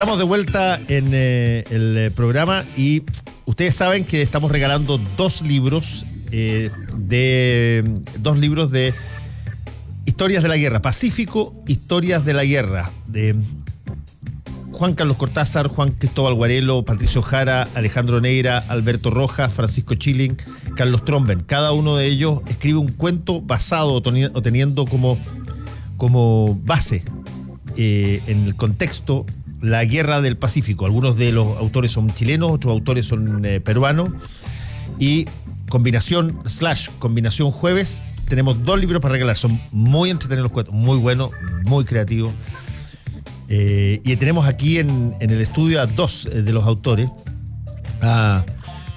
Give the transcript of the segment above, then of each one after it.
Estamos de vuelta en eh, el eh, programa y ustedes saben que estamos regalando dos libros eh, de dos libros de historias de la guerra, Pacífico, historias de la guerra de Juan Carlos Cortázar, Juan Cristóbal Guarelo, Patricio Jara, Alejandro Neira, Alberto Rojas, Francisco Chilling, Carlos Tromben. Cada uno de ellos escribe un cuento basado o teniendo como como base en el contexto la Guerra del Pacífico. Algunos de los autores son chilenos, otros autores son eh, peruanos. Y combinación slash combinación jueves, tenemos dos libros para regalar. Son muy entretenidos cuentos, muy buenos, muy creativos. Eh, y tenemos aquí en, el estudio a dos eh, de los autores. A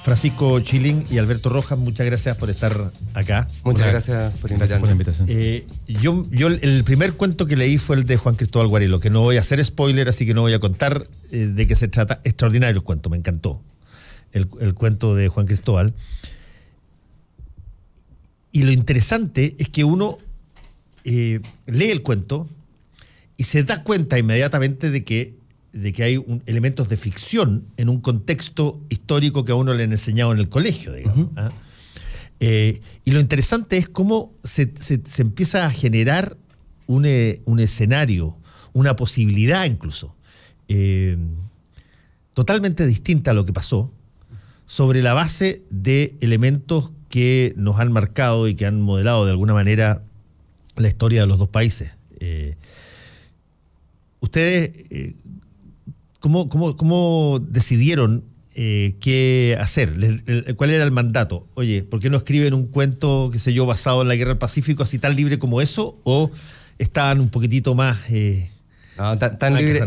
Francisco Chilín y Alberto Rojas, muchas gracias por estar acá. Muchas gracias por, la invitación. Eh, yo, el primer cuento que leí fue el de Juan Cristóbal Lo que no voy a hacer spoiler, así que no voy a contar eh, de qué se trata. Extraordinario el cuento, me encantó. El, cuento de Juan Cristóbal. Y lo interesante es que uno eh, lee el cuento y se da cuenta inmediatamente de que de que hay elementos de ficción en un contexto histórico que a uno le han enseñado en el colegio, ¿ah? eh, y lo interesante es cómo se, empieza a generar eh, un, escenario, una posibilidad incluso, eh, totalmente distinta a lo que pasó, sobre la base de elementos que nos han marcado y que han modelado de alguna manera la historia de los dos países. ustedes, cómo, decidieron eh, qué hacer? ¿Cuál era el mandato? Oye, ¿por qué no escriben un cuento, qué sé yo, basado en la guerra del Pacífico, así tan libre como eso? ¿O están un poquitito más... Eh, no, tan, tan libre,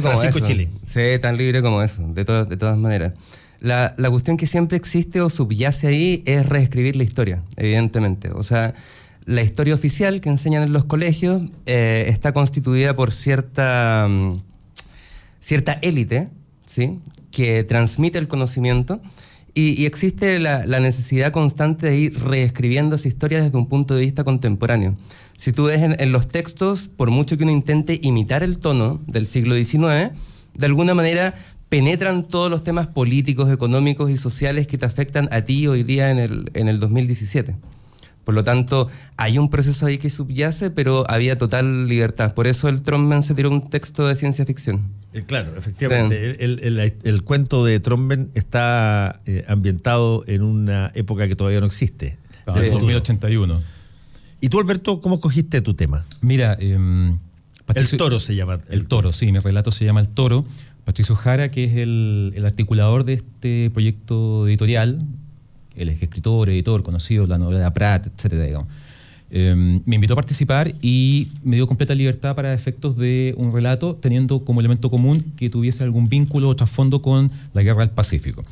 como Francisco eso. Sí, tan libre como eso, de, de todas maneras. La, cuestión que siempre existe o subyace ahí es reescribir la historia, evidentemente. O sea, la historia oficial que enseñan en los colegios eh, está constituida por cierta... Mm, cierta élite, ¿sí? Que transmite el conocimiento. Y, existe la, necesidad constante de ir reescribiendo esa historia desde un punto de vista contemporáneo. Si tú ves en, los textos, por mucho que uno intente imitar el tono del siglo XIX, de alguna manera penetran todos los temas políticos, económicos y sociales que te afectan a ti hoy día en el, en el 2017. Por lo tanto, hay un proceso ahí que subyace, pero había total libertad. Por eso el Tromben se tiró un texto de ciencia ficción. Eh, claro, efectivamente. El, cuento de Tromben está eh, ambientado en una época que todavía no existe. el el 2081. ¿Y tú, Alberto, cómo cogiste tu tema? Mira, em, El toro se llama. El, toro, sí, mi relato se llama El toro. Patricio Jara, que es el, articulador de este proyecto editorial, el escritor, editor, conocido, la novela de Pratt, etcétera, em, me invitó a participar y me dio completa libertad para efectos de un relato, teniendo como elemento común que tuviese algún vínculo o trasfondo con la guerra del Pacífico.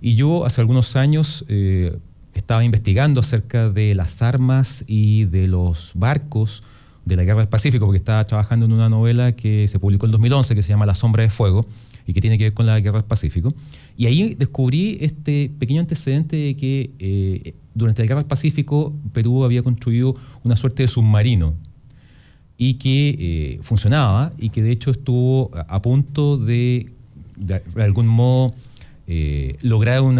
Y yo hace algunos años eh, estaba investigando acerca de las armas y de los barcos de la guerra del Pacífico, porque estaba trabajando en una novela que se publicó en 2011 que se llama La sombra de fuego, y que tiene que ver con la guerra del Pacífico. Y ahí descubrí este pequeño antecedente de que eh, durante la guerra del Pacífico Perú había construido una suerte de submarino y que eh, funcionaba y que de hecho estuvo a punto de, de, algún modo, eh, lograr un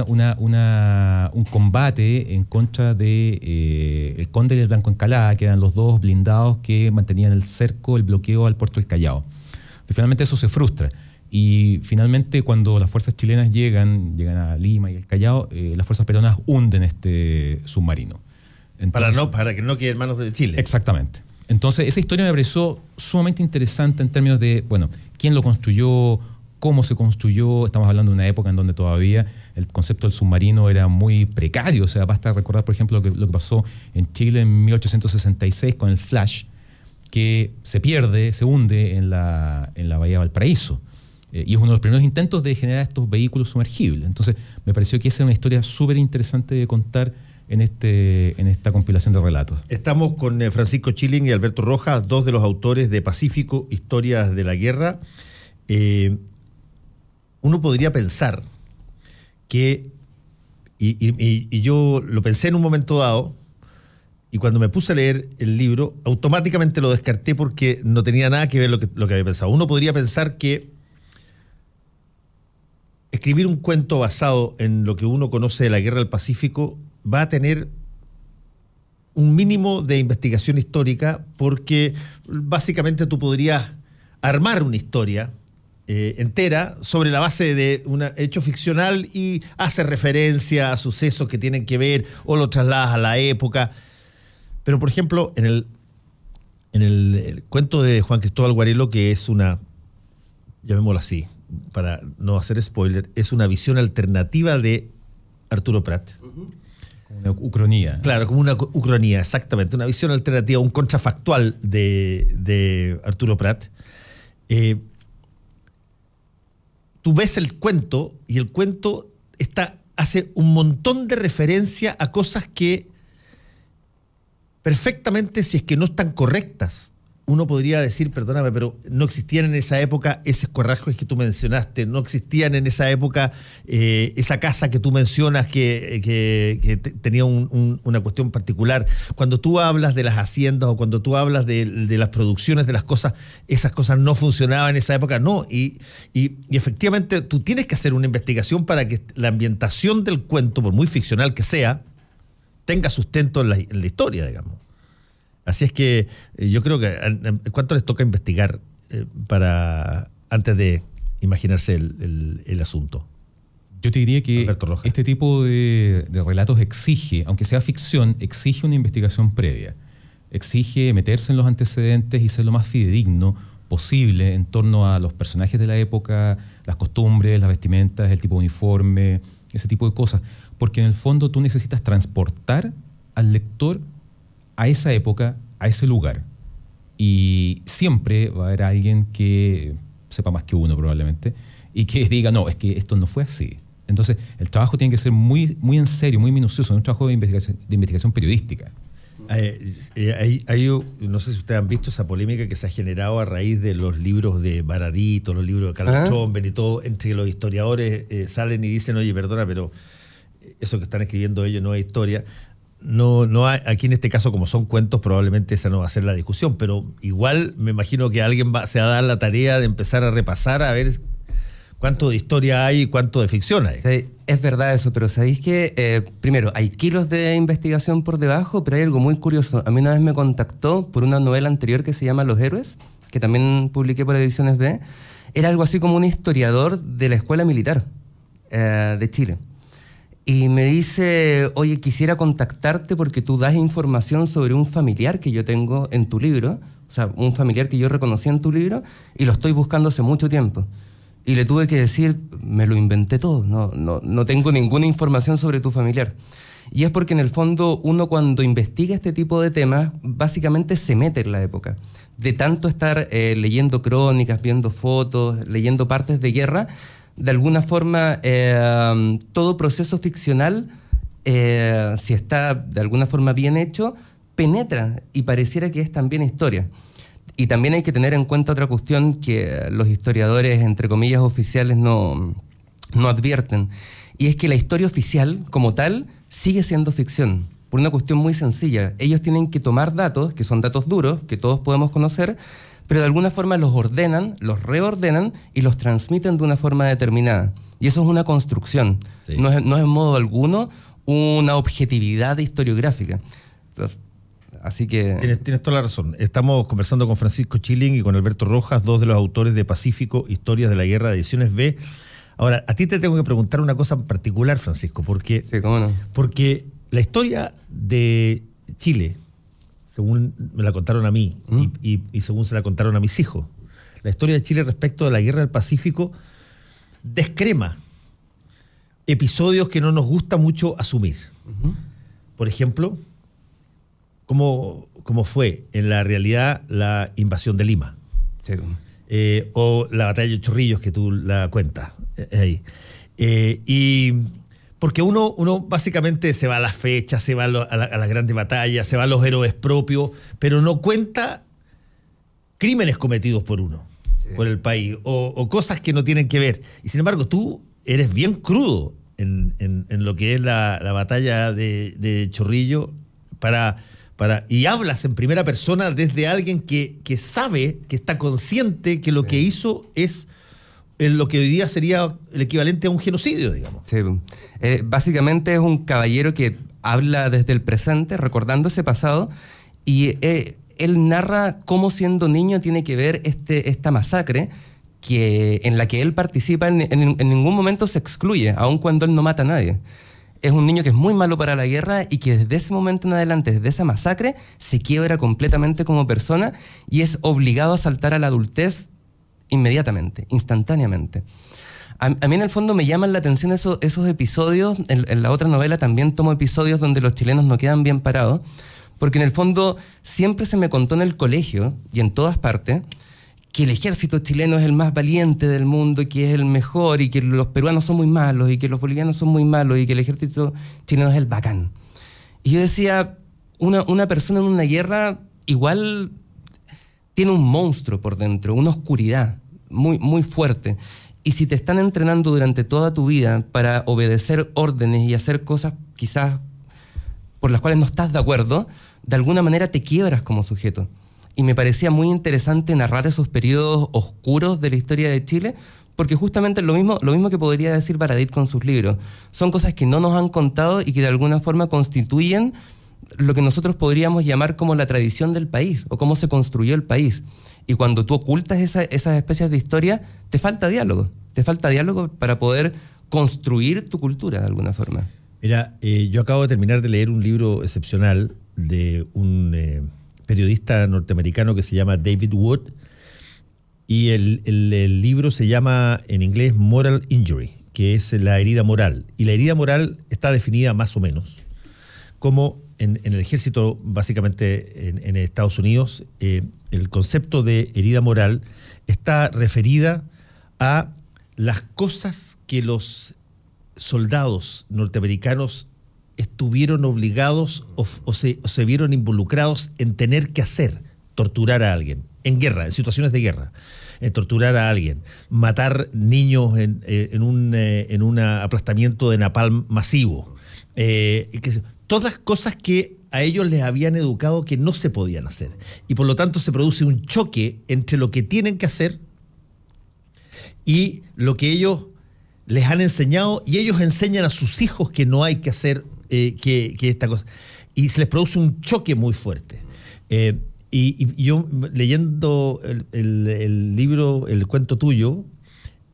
combate en contra de el Conde y el Blanco Encalada, que eran los dos blindados que mantenían el cerco, el bloqueo al puerto del Callao. finalmente eso se frustra. Y finalmente, cuando las fuerzas chilenas llegan, llegan a Lima y el Callao, eh, las fuerzas peruanas hunden este submarino. para, que no quede en manos de Chile. Exactamente. Entonces, esa historia me pareció sumamente interesante en términos de, bueno, quién lo construyó, cómo se construyó. Estamos hablando de una época en donde todavía el concepto del submarino era muy precario. O sea, basta recordar, por ejemplo, lo que, lo pasó en Chile en 1866 con el Flash, que se pierde, se hunde en la, en la bahía de Valparaíso. Eh, y es uno de los primeros intentos de generar estos vehículos sumergibles. Entonces, me pareció que esa es una historia súper interesante de contar en, este, en esta compilación de relatos. Estamos con eh, Francisco Chilling y Alberto Rojas, dos de los autores de Pacífico, Historias de la Guerra. Eh, uno podría pensar que, y, yo lo pensé en un momento dado, y cuando me puse a leer el libro, automáticamente lo descarté porque no tenía nada que ver lo lo que había pensado. Uno podría pensar que escribir un cuento basado en lo que uno conoce de la guerra del Pacífico va a tener un mínimo de investigación histórica porque básicamente tú podrías armar una historia eh, entera sobre la base de un hecho ficcional y hace referencia a sucesos que tienen que ver o lo trasladas a la época. Pero por ejemplo, en el, en el cuento de Juan Cristóbal Guarelo, que es una, llamémoslo así, para no hacer spoiler, es una visión alternativa de Arturo Prat. Como una ucronía. Claro, como una ucronía, exactamente. Una visión alternativa, un contrafactual de, de Arturo Prat. Eh, tú ves el cuento y el cuento está, hace un montón de referencia a cosas que perfectamente, si es que no están correctas, uno podría decir, perdóname, pero no existían en esa época esos corrajos que tú mencionaste, no existían en esa época eh, esa casa que tú mencionas que, eh, tenía una cuestión particular. Cuando tú hablas de las haciendas o cuando tú hablas de, las producciones, de las cosas, esas cosas no funcionaban en esa época, no. Y, efectivamente tú tienes que hacer una investigación para que la ambientación del cuento, por muy ficcional que sea, tenga sustento en la historia, digamos. Así es que eh, yo creo que cuánto les toca investigar eh, para antes de imaginarse el, asunto. Yo te diría que este tipo de, de, relatos exige, aunque sea ficción, exige una investigación previa. Exige meterse en los antecedentes y ser lo más fidedigno posible en torno a los personajes de la época, las costumbres, las vestimentas, el tipo de uniforme, ese tipo de cosas. Porque en el fondo tú necesitas transportar al lector a esa época, a ese lugar. Y siempre va a haber alguien que sepa más que uno probablemente y que diga, no, es que esto no fue así. Entonces, el trabajo tiene que ser muy, muy en serio, muy minucioso, un trabajo de investigación, de investigación periodística. Eh, eh, hay, no sé si ustedes han visto esa polémica que se ha generado a raíz de los libros de Baradito, los libros de Carlos ah. Chomben y todo, entre los historiadores eh, salen y dicen, oye, perdona, pero eso que están escribiendo ellos no es historia no, no aquí en este caso, como son cuentos, probablemente esa no va a ser la discusión, pero igual me imagino que alguien se va a dar la tarea de empezar a repasar a ver cuánto de historia hay y cuánto de ficción hay. es verdad eso, pero sabéis que, eh, primero, hay kilos de investigación por debajo, pero hay algo muy curioso. A mí una vez me contactó por una novela anterior que se llama Los Héroes, que también publiqué por Ediciones B. Era algo así como un historiador de la escuela militar eh, de Chile y me dice, oye, quisiera contactarte porque tú das información sobre un familiar que yo tengo en tu libro, o sea, un familiar que yo reconocí en tu libro y lo estoy buscando hace mucho tiempo. Y le tuve que decir, me lo inventé todo, no, no, tengo ninguna información sobre tu familiar. Y es porque en el fondo uno cuando investiga este tipo de temas, básicamente se mete en la época. De tanto estar eh, leyendo crónicas, viendo fotos, leyendo partes de guerra, de alguna forma, em, todo proceso ficcional, eh, si está de alguna forma bien hecho, penetra y pareciera que es también historia. Y también hay que tener en cuenta otra cuestión que los historiadores, entre comillas, oficiales no, no advierten, y es que la historia oficial, como tal, sigue siendo ficción por una cuestión muy sencilla. Ellos tienen que tomar datos, que son datos duros, que todos podemos conocer, pero de alguna forma los ordenan, los reordenan y los transmiten de una forma determinada. Y eso es una construcción, no, es, en modo alguno una objetividad historiográfica. Así que. Tienes, toda la razón. Estamos conversando con Francisco Chilling y con Alberto Rojas, dos de los autores de Pacífico, Historias de la Guerra de Ediciones B. Ahora, a ti te tengo que preguntar una cosa en particular, Francisco, porque. Porque la historia de Chile según me la contaron a mí ¿Mm? y, según se la contaron a mis hijos. La historia de Chile respecto de la guerra del Pacífico descrema episodios que no nos gusta mucho asumir. Por ejemplo, cómo, cómo, fue en la realidad la invasión de Lima. Eh, o la batalla de Chorrillos que tú la cuentas. Eh, eh, y porque uno, uno básicamente se va a las fechas, se va a, la, las grandes batallas, se va a los héroes propios, pero no cuenta crímenes cometidos por uno, por el país, o, cosas que no tienen que ver. Y sin embargo, tú eres bien crudo en, lo que es la, batalla de, Chorrillo para... Para, y hablas en primera persona desde alguien que, sabe, que está consciente que lo que hizo es en lo que hoy día sería el equivalente a un genocidio, digamos. Sí, pues. eh, básicamente es un caballero que habla desde el presente, recordando ese pasado, y eh, él narra cómo siendo niño tiene que ver este, esta masacre que, en la que él participa, en, en ningún momento se excluye, aun cuando él no mata a nadie es un niño que es muy malo para la guerra y que desde ese momento en adelante, desde esa masacre, se quiebra completamente como persona y es obligado a saltar a la adultez inmediatamente, instantáneamente. A, mí en el fondo me llaman la atención esos episodios, en, la otra novela también tomo episodios donde los chilenos no quedan bien parados, porque en el fondo siempre se me contó en el colegio y en todas partes que el ejército chileno es el más valiente del mundo y que es el mejor y que los peruanos son muy malos y que los bolivianos son muy malos y que el ejército chileno es el bacán. Y yo decía, una persona en una guerra igual tiene un monstruo por dentro, una oscuridad muy, muy fuerte. Y si te están entrenando durante toda tu vida para obedecer órdenes y hacer cosas quizás por las cuales no estás de acuerdo, de alguna manera te quiebras como sujeto. Y me parecía muy interesante narrar esos periodos oscuros de la historia de Chile, porque justamente lo mismo, lo mismo que podría decir Baradit con sus libros. Son cosas que no nos han contado y que de alguna forma constituyen lo que nosotros podríamos llamar como la tradición del país o cómo se construyó el país. Y cuando tú ocultas esas especies de historia, te falta diálogo, te falta diálogo para poder construir tu cultura de alguna forma. Mira, eh, yo acabo de terminar de leer un libro excepcional de un eh, periodista norteamericano que se llama David Wood, y el, el, libro se llama en inglés Moral Injury, que es la herida moral. Y la herida moral está definida más o menos como en, el ejército, básicamente en, Estados Unidos, eh, el concepto de herida moral está referida a las cosas que los soldados norteamericanos estuvieron obligados o, se, vieron involucrados en tener que hacer, torturar a alguien, en guerra, en situaciones de guerra, en eh, torturar a alguien, matar niños eh, en, un, aplastamiento de napalm masivo. Eh, todas cosas que a ellos les habían educado que no se podían hacer. Y por lo tanto se produce un choque entre lo que tienen que hacer y lo que ellos les han enseñado y ellos enseñan a sus hijos que no hay que hacer eh, que, esta cosa. Y se les produce un choque muy fuerte. Eh, y, yo leyendo el, libro, el cuento tuyo,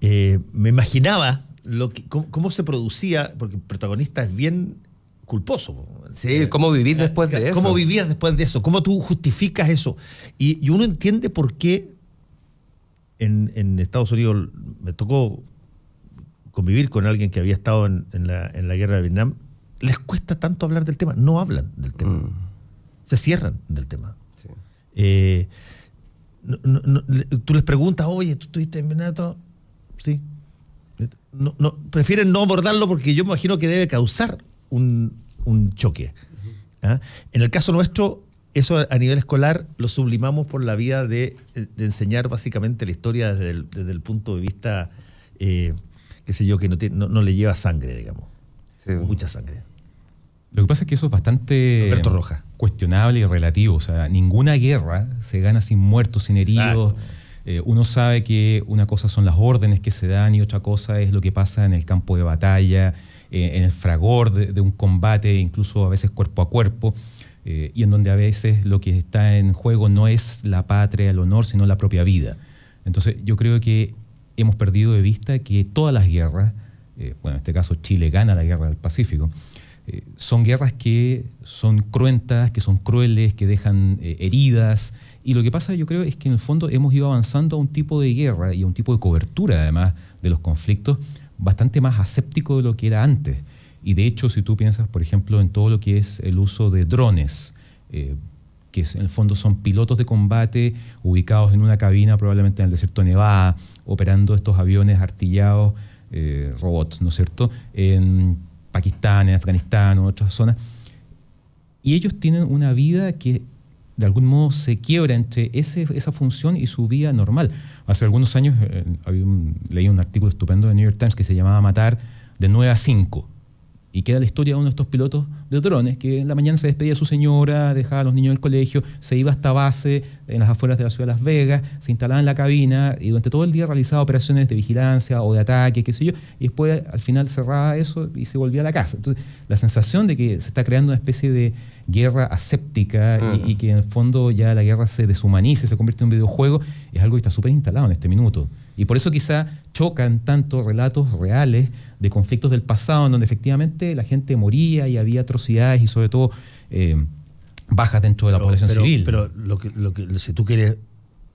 eh, me imaginaba lo que, cómo, se producía, porque el protagonista es bien culposo. Sí, cómo vivir eh, después de eso. Cómo vivías después de eso, cómo tú justificas eso. Y, uno entiende por qué en, Estados Unidos me tocó convivir con alguien que había estado en, la, guerra de Vietnam, les cuesta tanto hablar del tema, no hablan del tema, mm. se cierran del tema. Eh, tú les preguntas, oye, ¿tú estuviste en Vietnam? Sí. prefieren no abordarlo porque yo me imagino que debe causar un, choque. ¿ah? En el caso nuestro, eso a nivel escolar lo sublimamos por la vía de, enseñar básicamente la historia desde el, punto de vista, eh, qué sé yo, que no, le lleva sangre, digamos. Mucha sangre. Lo que pasa es que eso es bastante Roja. cuestionable y relativo. O sea, ninguna guerra se gana sin muertos, sin heridos. Eh, uno sabe que una cosa son las órdenes que se dan y otra cosa es lo que pasa en el campo de batalla eh, en el fragor de, un combate, incluso a veces cuerpo a cuerpo, eh, y en donde a veces lo que está en juego no es la patria, el honor, sino la propia vida. Entonces yo creo que hemos perdido de vista que todas las guerras, eh, bueno, en este caso Chile gana la guerra del Pacífico, son guerras que son cruentas, que son crueles, que dejan heridas, y lo que pasa, yo creo, es que en el fondo hemos ido avanzando a un tipo de guerra y a un tipo de cobertura, además, de los conflictos, bastante más aséptico de lo que era antes. Y de hecho, si tú piensas, por ejemplo, en todo lo que es el uso de drones, eh, que en el fondo son pilotos de combate ubicados en una cabina, probablemente en el desierto de Nevada, operando estos aviones artillados, eh, robots, ¿no es cierto?, en Pakistán, en Afganistán, en otras zonas. Y ellos tienen una vida que de algún modo se quiebra entre esa función y su vida normal. Hace algunos años eh, leí un artículo estupendo de New York Times que se llamaba Matar de 9 a 5. Y queda la historia de uno de estos pilotos de drones que en la mañana se despedía de su señora, dejaba a los niños en el colegio, se iba hasta base en las afueras de la ciudad de Las Vegas, se instalaba en la cabina y durante todo el día realizaba operaciones de vigilancia o de ataque, qué sé yo, y después al final cerraba eso y se volvía a la casa. Entonces, la sensación de que se está creando una especie de guerra aséptica y, y, que en el fondo ya la guerra se deshumanice, se convierte en un videojuego, es algo que está súper instalado en este minuto. Y por eso quizá chocan tantos relatos reales de conflictos del pasado en donde efectivamente la gente moría y había atrocidades y sobre todo eh, bajas dentro de la población civil. Pero lo que, lo que, si tú quieres eh,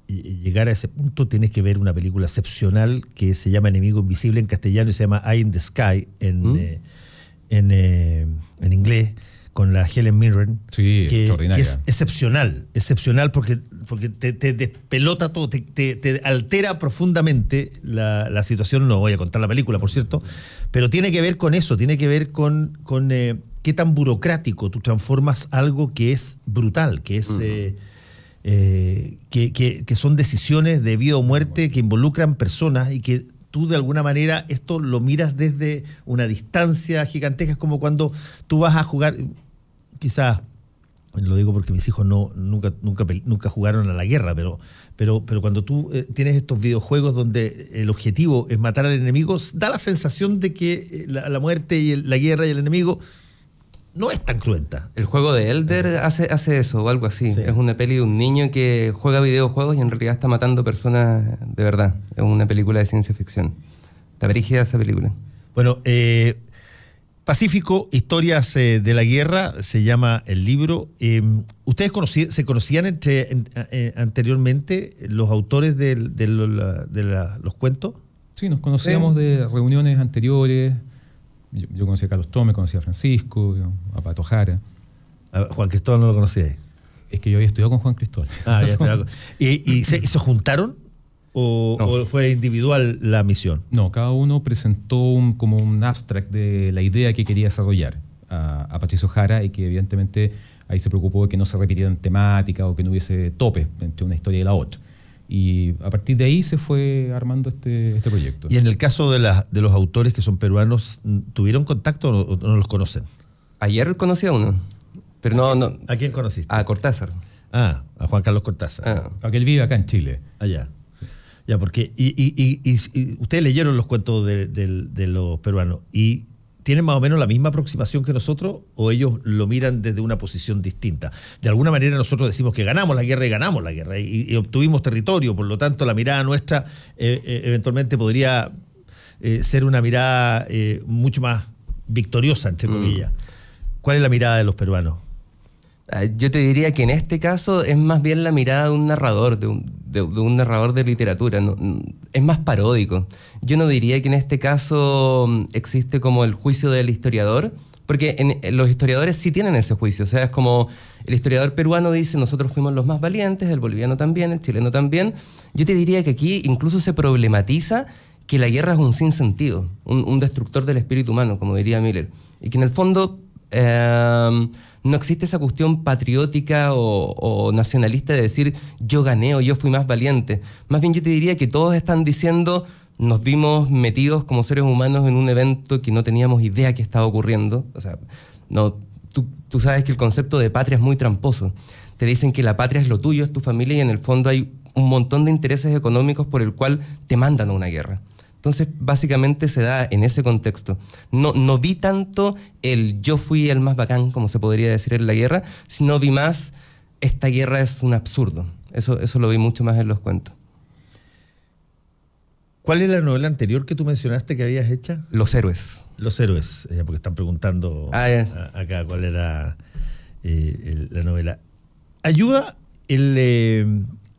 eh, llegar a ese punto tienes que ver una película excepcional que se llama Enemigo Invisible en castellano y se llama Eye in the Sky en, ¿Mm? en, inglés con la Helen Mirren, sí, que, es excepcional, excepcional porque porque te, despelota todo, te, altera profundamente la, situación, no voy a contar la película, por cierto, pero tiene que ver con eso, tiene que ver con, eh, qué tan burocrático tú transformas algo que es brutal, que es... Eh, eh, que, que son decisiones de vida o muerte que involucran personas y que tú de alguna manera esto lo miras desde una distancia gigantesca, es como cuando tú vas a jugar, quizás lo digo porque mis hijos no nunca nunca jugaron a la guerra pero pero pero cuando tú eh, tienes estos videojuegos donde el objetivo es matar al enemigo da la sensación de que eh, la, muerte y la guerra y el enemigo no es tan cruenta. El juego de Elder eh. hace, hace eso o algo así. Es una peli de un niño que juega videojuegos y en realidad está matando personas de verdad. Es una película de ciencia ficción. Está brígida esa película. Bueno, eh, Pacífico, Historias eh, de la Guerra, se llama el libro. Em, ¿Ustedes se conocían entre, eh, anteriormente los autores de, los cuentos? Sí, nos conocíamos de reuniones anteriores. Yo, conocía a Carlos Tome, conocía a Francisco, a Pato Jara. Juan Cristóbal no lo conocía. Es que yo había estudiado con Juan Cristóbal. Ah, ya ¿Y, y se juntaron? o, fue individual la misión? No, cada uno presentó un, como un abstract de la idea que quería desarrollar a, a Patricio Jara y que evidentemente ahí se preocupó de que no se repitieran temáticas o que no hubiese tope entre una historia y la otra. Y a partir de ahí se fue armando este, este proyecto. ¿Y en el caso de, los autores que son peruanos, tuvieron contacto o no, los conocen? Ayer conocí a uno, pero no, ¿A quién conociste? A Cortázar. Ah, a Juan Carlos Cortázar. Ah. Aquel vive acá en Chile. Allá. Ya, porque. Y, ustedes leyeron los cuentos de, los peruanos. ¿Y tienen más o menos la misma aproximación que nosotros? ¿O ellos lo miran desde una posición distinta? De alguna manera nosotros decimos que ganamos la guerra y ganamos la guerra y, obtuvimos territorio. Por lo tanto, la mirada nuestra eh, eh, eventualmente podría eh, ser una mirada mucho más victoriosa, entre mm. comillas. ¿Cuál es la mirada de los peruanos? Ah, yo te diría que en este caso es más bien la mirada de un narrador, de un, narrador de literatura, es más paródico. Yo no diría que en este caso mm, existe como el juicio del historiador, porque eh, los historiadores sí tienen ese juicio, o sea, es como el historiador peruano dice, nosotros fuimos los más valientes, el boliviano también, el chileno también. Yo te diría que aquí incluso se problematiza que la guerra es un sinsentido, un, destructor del espíritu humano, como diría Miller, y que en el fondo... Em, no existe esa cuestión patriótica o, nacionalista de decir yo gané o yo fui más valiente. Más bien yo te diría que todos están diciendo nos vimos metidos como seres humanos en un evento que no teníamos idea que estaba ocurriendo. O sea, no, tú, tú sabes que el concepto de patria es muy tramposo. Te dicen que la patria es lo tuyo, es tu familia y en el fondo hay un montón de intereses económicos por el cual te mandan a una guerra. Entonces, básicamente se da en ese contexto. No, no vi tanto el yo fui el más bacán, como se podría decir en la guerra, sino vi más esta guerra es un absurdo. Eso, eso lo vi mucho más en los cuentos. ¿Cuál es la novela anterior que tú mencionaste que habías hecha? Los héroes. Los héroes, eh, porque están preguntando ah, acá cuál era eh, la novela. ¿Ayuda el, eh,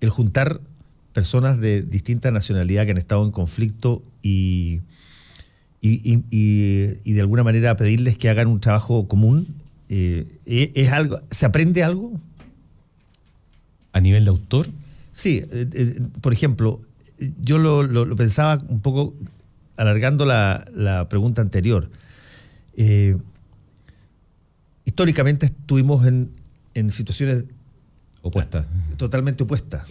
el juntar personas de distinta nacionalidad que han estado en conflicto y, y, de alguna manera pedirles que hagan un trabajo común? Eh, ¿e-, ¿es algo, ¿Se aprende algo? ¿A nivel de autor? Sí, eh, eh, por ejemplo, yo lo, pensaba un poco alargando la, pregunta anterior. históricamente estuvimos en, situaciones opuestas. Totalmente opuestas.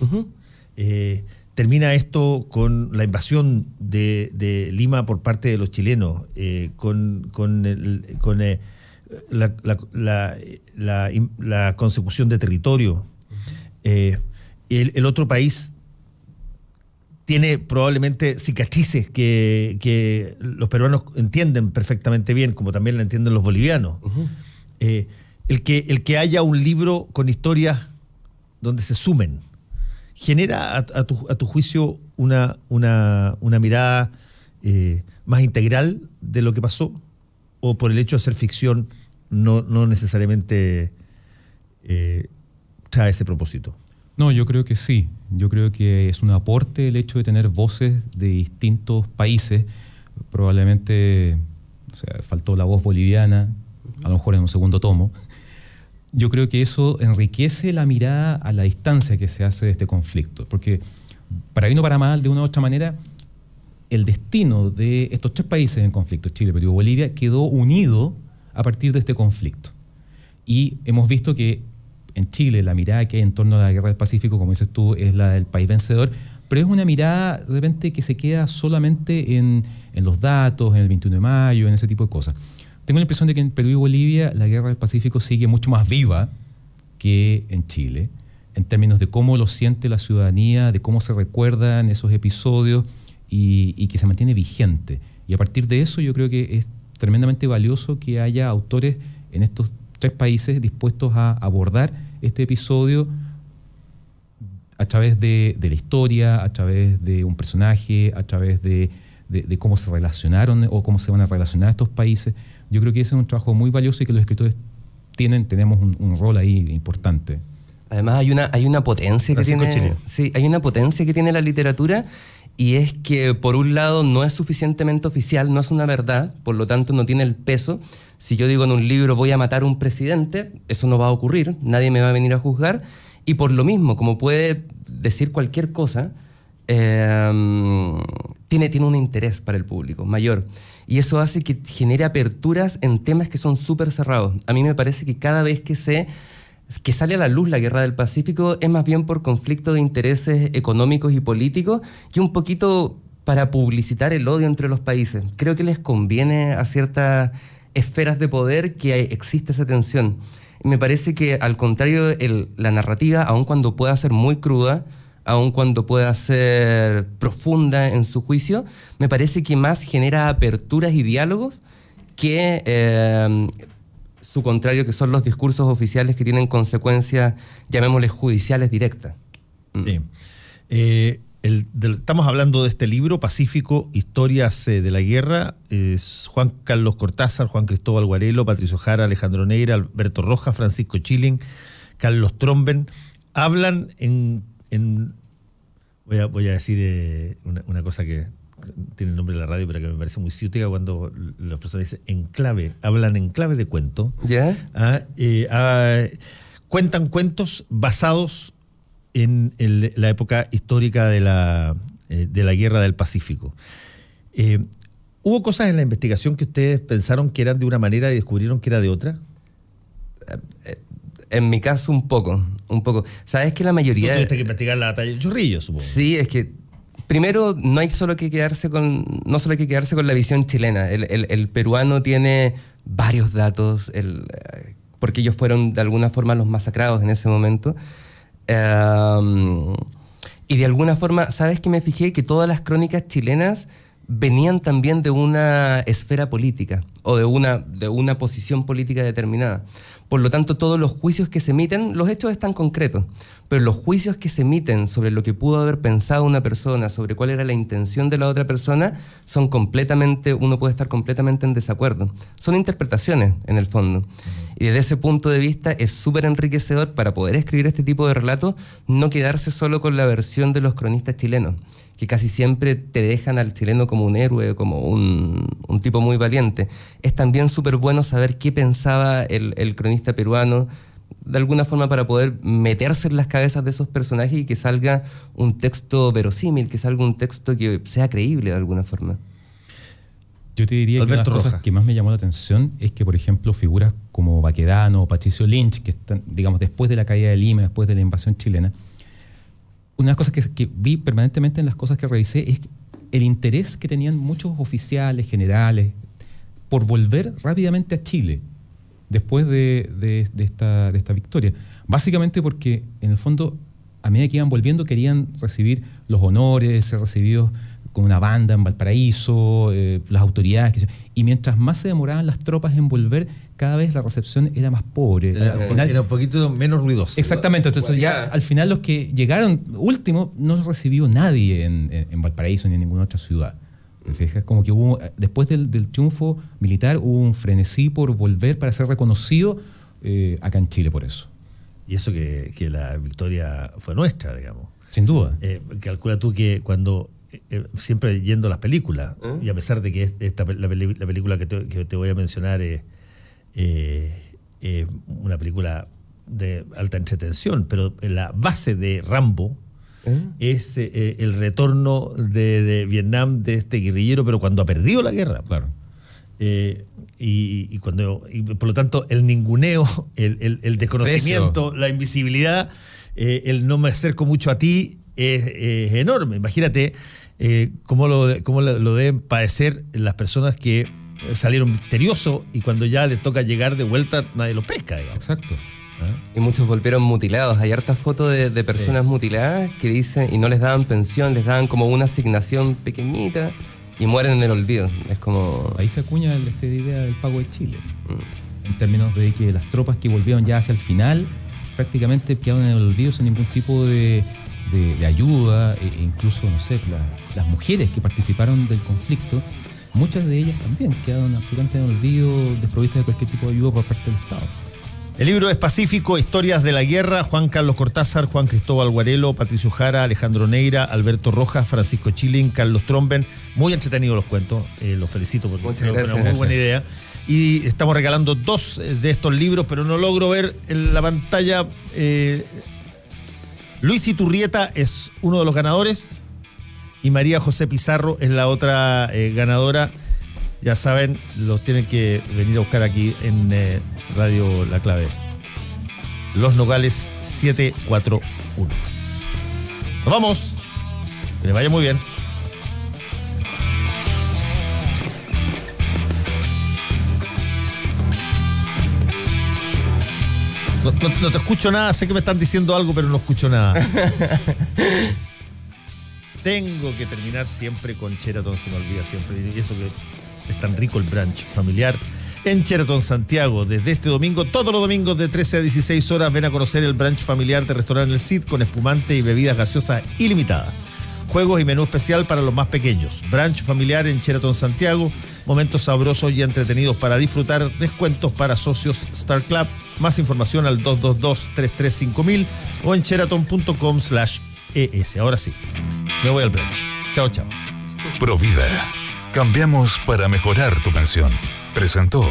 Eh, termina esto con la invasión de, Lima por parte de los chilenos, con, la, consecución de territorio. Eh, el, el, otro país tiene probablemente cicatrices que, los peruanos entienden perfectamente bien, como también la entienden los bolivianos. Eh, el, que, el que haya un libro con historias donde se sumen genera a, tu, juicio una, mirada eh, más integral de lo que pasó? ¿O por el hecho de ser ficción no, necesariamente eh, trae ese propósito? No, yo creo que sí. Yo creo que es un aporte el hecho de tener voces de distintos países. Probablemente faltó la voz boliviana, a lo mejor en un segundo tomo yo creo que eso enriquece la mirada a la distancia que se hace de este conflicto, porque para bien o para mal, de una u otra manera, el destino de estos tres países en conflicto, Chile, Perú y Bolivia, quedó unido a partir de este conflicto. Y hemos visto que en Chile la mirada que hay en torno a la guerra del Pacífico, como dices tú, es la del país vencedor, pero es una mirada de repente que se queda solamente en, en los datos, en el 21 de mayo, en ese tipo de cosas. Tengo la impresión de que en Perú y Bolivia la guerra del Pacífico sigue mucho más viva que en Chile, en términos de cómo lo siente la ciudadanía, de cómo se recuerdan esos episodios y, que se mantiene vigente. Y a partir de eso yo creo que es tremendamente valioso que haya autores en estos tres países dispuestos a abordar este episodio a través de, la historia, a través de un personaje, a través de, cómo se relacionaron o cómo se van a relacionar estos países yo creo que ese es un trabajo muy valioso y que los escritores tienen, tenemos un, rol ahí importante. Además hay una, hay una potencia que tiene. Sí, hay una potencia que tiene la literatura y es que por un lado no es suficientemente oficial, no es una verdad, por lo tanto no tiene el peso. Si yo digo en un libro voy a matar a un presidente, eso no va a ocurrir, nadie me va a venir a juzgar. Y por lo mismo, como puede decir cualquier cosa, eh, tiene, tiene un interés para el público mayor y eso hace que genere aperturas en temas que son súper cerrados. A mí me parece que cada vez que se que sale a la luz la guerra del Pacífico es más bien por conflicto de intereses económicos y políticos y un poquito para publicitar el odio entre los países. Creo que les conviene a ciertas esferas de poder que exista esa tensión. Me parece que al contrario la narrativa, aun cuando pueda ser muy cruda, aun cuando pueda ser profunda en su juicio, me parece que más genera aperturas y diálogos que em, su contrario, que son los discursos oficiales que tienen consecuencias, llamémosles judiciales directas. Mm. Sí. Eh, estamos hablando de este libro, Pacífico, Historias eh, de la Guerra, Juan Carlos Cortázar, Juan Cristóbal Guarelo, Patricio Jara, Alejandro Neira, Alberto Rojas, Francisco Chilling, Carlos Tromben, hablan en voy, a, decir eh, una, cosa que tiene el nombre de la radio, pero que me parece muy ciútica cuando las personas dicen en clave, hablan en clave de cuento. ¿Ya? Ah, eh, ah, cuentan cuentos basados en la época histórica de la, eh, de la guerra del Pacífico. ¿Hubo cosas en la investigación que ustedes pensaron que eran de una manera y descubrieron que era de otra? En mi caso, un poco, un poco. Sabes que la mayoría. ¿Tú tuviste que investigar la batalla de churrillo, supongo. Sí, es que primero no hay solo que quedarse con, no solo hay que quedarse con la visión chilena. El, peruano tiene varios datos, eh, porque ellos fueron de alguna forma los masacrados en ese momento. Em, y de alguna forma, sabes que me fijé que todas las crónicas chilenas venían también de una esfera política o de una, de una posición política determinada. Por lo tanto, todos los juicios que se emiten, los hechos están concretos, pero los juicios que se emiten sobre lo que pudo haber pensado una persona, sobre cuál era la intención de la otra persona, son completamente, uno puede estar completamente en desacuerdo. Son interpretaciones, en el fondo. Y desde ese punto de vista es súper enriquecedor para poder escribir este tipo de relatos, no quedarse solo con la versión de los cronistas chilenos, que casi siempre te dejan al chileno como un héroe, como un, tipo muy valiente. Es también súper bueno saber qué pensaba el, cronista peruano, de alguna forma para poder meterse en las cabezas de esos personajes y que salga un texto verosímil, que salga un texto que sea creíble de alguna forma. Yo te diría Alberto que las que más me llamó la atención es que, por ejemplo, figuras como Baquedano o Patricio Lynch, que están, digamos, después de la caída de Lima, después de la invasión chilena, una de las cosas que, vi permanentemente en las cosas que revisé es el interés que tenían muchos oficiales, generales, por volver rápidamente a Chile después de, esta, esta victoria. Básicamente porque, en el fondo, a medida que iban volviendo, querían recibir los honores, ser recibidos con una banda en Valparaíso, eh, las autoridades. Y mientras más se demoraban las tropas en volver, cada vez la recepción era más pobre. Era, un poquito menos ruidosa. Exactamente, entonces ya al final los que llegaron último no recibió nadie en, Valparaíso ni en ninguna otra ciudad. Como que hubo, después del, triunfo militar hubo un frenesí por volver para ser reconocido eh, acá en Chile por eso. Y eso que, la victoria fue nuestra, digamos. Sin duda. Eh, calcula tú que cuando eh, siempre yendo las películas, y a pesar de que esta, la, película que te, voy a mencionar es, eh, eh, una película de alta entretención, pero la base de Rambo ah. es eh, el retorno de, Vietnam de este guerrillero, pero cuando ha perdido la guerra. y, cuando por lo tanto el ninguneo, el, desconocimiento, la invisibilidad, el no me acerco mucho a ti es, enorme. Imagínate cómo, lo, cómo lo deben padecer las personas que salieron misteriosos y cuando ya les toca llegar de vuelta nadie los pesca, Exacto. ¿Ah? Y muchos volvieron mutilados. Hay hartas fotos de, personas mutiladas que dicen, y no les daban pensión, les daban como una asignación pequeñita y mueren en el olvido. Es como. Ahí se acuña esta idea del pago de Chile. Mm. En términos de que las tropas que volvieron ya hacia el final prácticamente quedaron en el olvido sin ningún tipo de, ayuda, e incluso, no sé, las mujeres que participaron del conflicto muchas de ellas también quedaron absolutamente en olvido, desprovistas de cualquier tipo de ayuda por parte del Estado. El libro es Pacífico, Historias de la Guerra, Juan Carlos Cortázar, Juan Cristóbal Guarelo, Patricio Jara, Alejandro Neira, Alberto Rojas, Francisco Chilin, Carlos Tromben. Muy entretenidos los cuentos, eh, los felicito por Muchas una muy buena idea. Y estamos regalando dos eh, de estos libros, pero no logro ver en la pantalla. Eh, Luis Iturrieta es uno de los ganadores. Y María José Pizarro es la otra eh, ganadora. Ya saben, los tienen que venir a buscar aquí en eh, Radio La Clave. Los Nogales 741. Nos vamos. Que les vaya muy bien. no, te escucho nada, sé que me están diciendo algo, pero no escucho nada. Tengo que terminar siempre con Cheraton, se me olvida siempre. Y eso que es tan rico el brunch familiar. En Cheraton Santiago, desde este domingo, todos los domingos de 13 a 16 horas, ven a conocer el brunch familiar de Restaurante El Cid con espumante y bebidas gaseosas ilimitadas juegos y menú especial para los más pequeños. Branch familiar en Cheraton Santiago, momentos sabrosos y entretenidos para disfrutar, descuentos para socios Star Club. Más información al 222-335000 o en sheraton.com/es. Ahora sí. Me voy al Chao, chao. Provida. Cambiamos para mejorar tu pensión. Presentó.